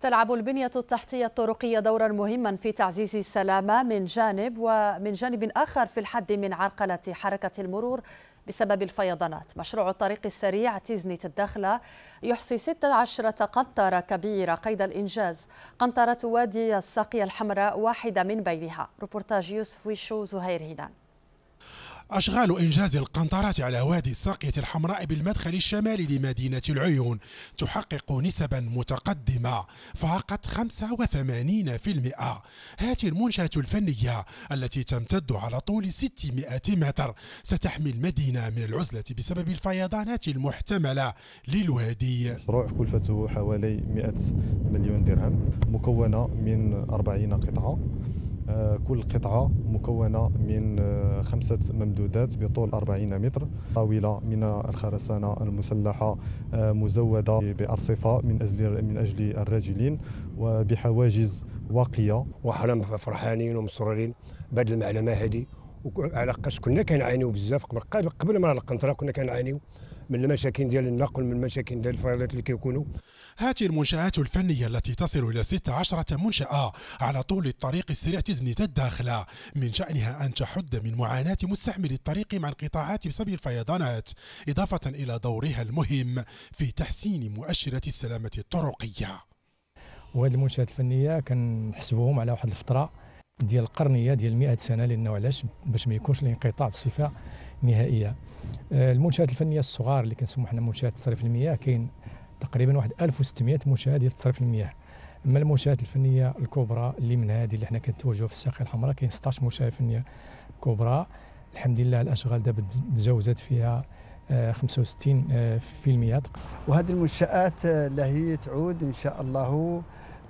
تلعب البنية التحتية الطرقية دورا مهما في تعزيز السلامة من جانب ومن جانب آخر في الحد من عرقلة حركة المرور بسبب الفيضانات مشروع الطريق السريع تيزني الداخلة يحصي 16 قنطرة كبيرة قيد الإنجاز قنطرة وادي الساقية الحمراء واحدة من بينها روبورتاج يوسف ويشو زهير هنان أشغال إنجاز القنطرات على وادي الساقية الحمراء بالمدخل الشمالي لمدينة العيون تحقق نسبا متقدمة فقط 85% هذه المنشأة الفنية التي تمتد على طول 600 متر ستحمي المدينة من العزلة بسبب الفيضانات المحتملة للوادي مشروع كلفته حوالي 100 مليون درهم مكونة من 40 قطعة آه، كل قطعة مكونة من آه، خمسة ممدودات بطول 40 متر طاولة من الخرسانة المسلحة آه، مزودة بأرصفة من أجل من أجل الراجلين وبحواجز واقية وحنا فرحانين ومسرورين بهذه المعلمة هذه على قاش كنا كنعانيو بزاف قبل ما القنطرة كنا كنعانيو من المشاكل ديال النقل من المشاكل ديال الفيضات اللي كيكونوا هذه المنشآت الفنية التي تصل إلى 16 منشأة على طول الطريق السريع تزنيت الداخلة من شأنها أن تحد من معاناة مستعمل الطريق مع انقطاعات بسبب الفيضانات إضافة إلى دورها المهم في تحسين مؤشرات السلامة الطرقية وهذه المنشآت الفنية كنحسبوهم على واحد الفترة ديال القرنيه ديال 100 سنه لانه علاش باش ما يكونش الانقطاع بصفه نهائيه آه، المنشات الفنيه الصغار اللي كنسموا حنا منشات تصريف المياه كاين تقريبا واحد 1600 منشاه ديال تصريف المياه اما المنشات الفنيه الكبرى اللي من هذه اللي حنا كنتوجهوا في الساقيه الحمراء كاين 16 منشاه فنيه كبرى الحمد لله الاشغال دابا تجاوزت فيها 65% آه، آه، وهذه المنشات اللي هي تعود ان شاء الله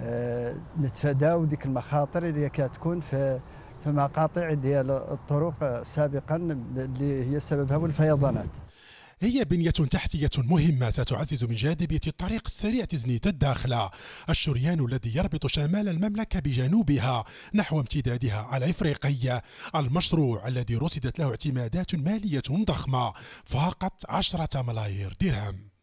آه، نتفاداو ديك المخاطر اللي كتكون في في مقاطع ديال الطرق سابقا اللي هي سببها والفيضانات هي بنية تحتية مهمة ستعزز من جاذبية الطريق السريع تزنيت الداخلة الشريان الذي يربط شمال المملكة بجنوبها نحو امتدادها على إفريقيا المشروع الذي رصدت له اعتمادات مالية ضخمة فاقت عشرة ملايير درهم